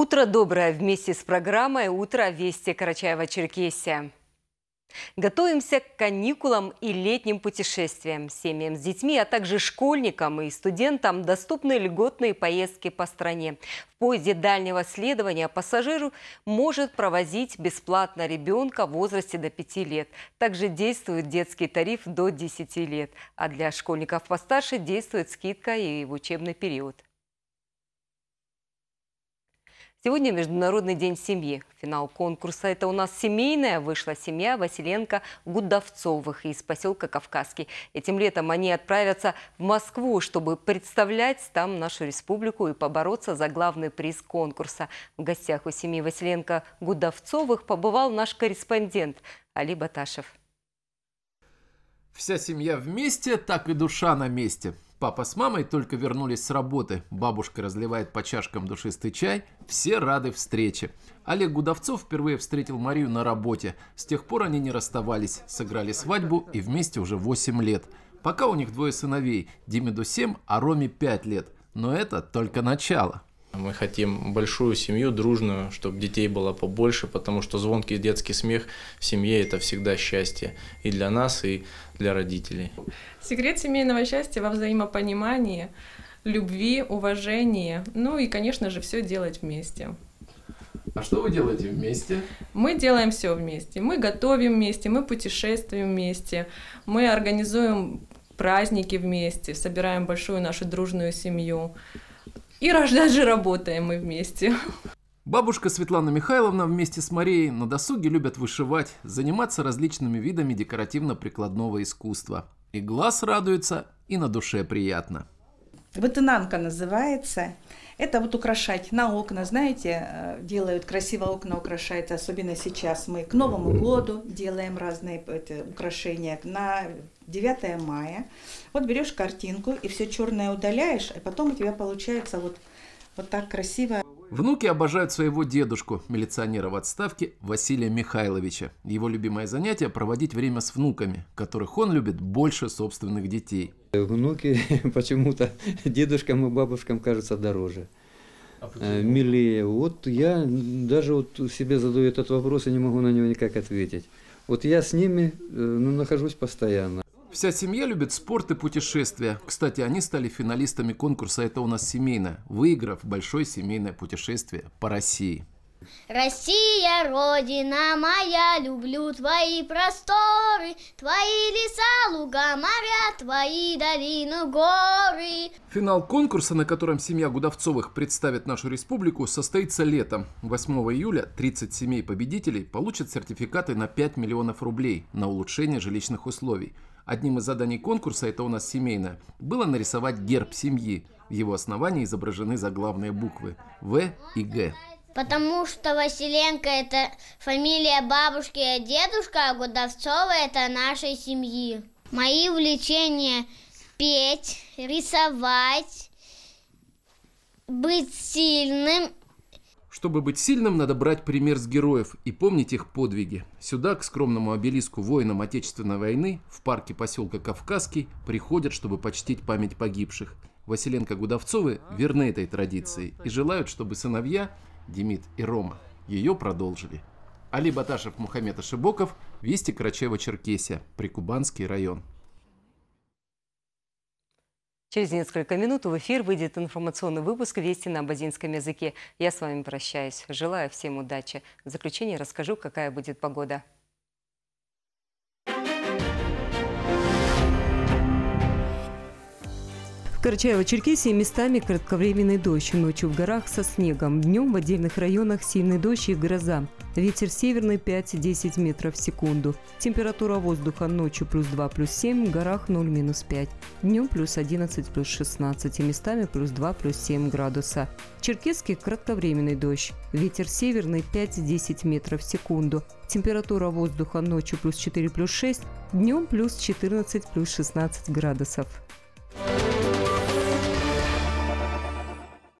Утро доброе вместе с программой «Утро Вести Карачаева-Черкесия». Готовимся к каникулам и летним путешествиям. Семьям с детьми, а также школьникам и студентам доступны льготные поездки по стране. В поезде дальнего следования пассажиру может провозить бесплатно ребенка в возрасте до 5 лет. Также действует детский тариф до 10 лет. А для школьников постарше действует скидка и в учебный период. Сегодня Международный день семьи. Финал конкурса «Это у нас семейная» вышла семья Василенко-Гудовцовых из поселка Кавказский. Этим летом они отправятся в Москву, чтобы представлять там нашу республику и побороться за главный приз конкурса. В гостях у семьи Василенко-Гудовцовых побывал наш корреспондент Али Баташев. Вся семья вместе, так и душа на месте. Папа с мамой только вернулись с работы, бабушка разливает по чашкам душистый чай, все рады встрече. Олег Гудовцов впервые встретил Марию на работе, с тех пор они не расставались, сыграли свадьбу и вместе уже 8 лет. Пока у них двое сыновей, Диме до 7, а Роме 5 лет. Но это только начало. Мы хотим большую семью, дружную, чтобы детей было побольше, потому что звонкий детский смех в семье – это всегда счастье и для нас, и для родителей. Секрет семейного счастья во взаимопонимании, любви, уважении, ну и, конечно же, все делать вместе. А что вы делаете вместе? Мы делаем все вместе. Мы готовим вместе, мы путешествуем вместе, мы организуем праздники вместе, собираем большую нашу дружную семью. И рождать же работаем мы вместе. Бабушка Светлана Михайловна вместе с Марией на досуге любят вышивать, заниматься различными видами декоративно-прикладного искусства. И глаз радуется, и на душе приятно. Ватананка называется. Это вот украшать на окна, знаете, э, делают красиво окна украшают, особенно сейчас мы к Новому году делаем разные это, украшения, на 9 мая. Вот берешь картинку и все черное удаляешь, и потом у тебя получается вот, вот так красиво. Внуки обожают своего дедушку, милиционера в отставке Василия Михайловича. Его любимое занятие – проводить время с внуками, которых он любит больше собственных детей. Внуки почему-то дедушкам и бабушкам кажутся дороже. А э, милее. Вот я даже вот себе задаю этот вопрос и не могу на него никак ответить. Вот я с ними э, ну, нахожусь постоянно. Вся семья любит спорт и путешествия. Кстати, они стали финалистами конкурса «Это у нас семейное», выиграв большое семейное путешествие по России. Россия, родина моя, люблю твои просторы, твои леса, луга, моря, твои долины, горы. Финал конкурса, на котором семья Гудовцовых представит нашу республику, состоится летом. 8 июля 30 семей победителей получат сертификаты на 5 миллионов рублей на улучшение жилищных условий. Одним из заданий конкурса, это у нас семейное, было нарисовать герб семьи. В его основании изображены заглавные буквы «В» и «Г» потому что Василенко – это фамилия бабушки и дедушка, а Гудовцова – это нашей семьи. Мои увлечения – петь, рисовать, быть сильным. Чтобы быть сильным, надо брать пример с героев и помнить их подвиги. Сюда, к скромному обелиску воинам Отечественной войны, в парке поселка Кавказский, приходят, чтобы почтить память погибших. Василенко Гудовцовы верны этой традиции и желают, чтобы сыновья Демид и Рома. Ее продолжили. Али Баташев, Мухаммед Ашибоков, Вести Карачева-Черкесия, Прикубанский район. Через несколько минут в эфир выйдет информационный выпуск «Вести на абазинском языке». Я с вами прощаюсь. Желаю всем удачи. В заключение расскажу, какая будет погода. Карачаево-Черкесии местами кратковременный дождь. Ночью в горах со снегом. Днем в отдельных районах сильный дождь и гроза. Ветер северный 5-10 метров в секунду. Температура воздуха ночью плюс 2, плюс 7, в горах 0, минус 5. Днем плюс 11, плюс 16 и местами плюс 2, плюс 7 градуса. Черкесский кратковременный дождь. Ветер северный 5-10 метров в секунду. Температура воздуха ночью плюс 4, плюс 6, днем плюс 14, плюс 16 градусов.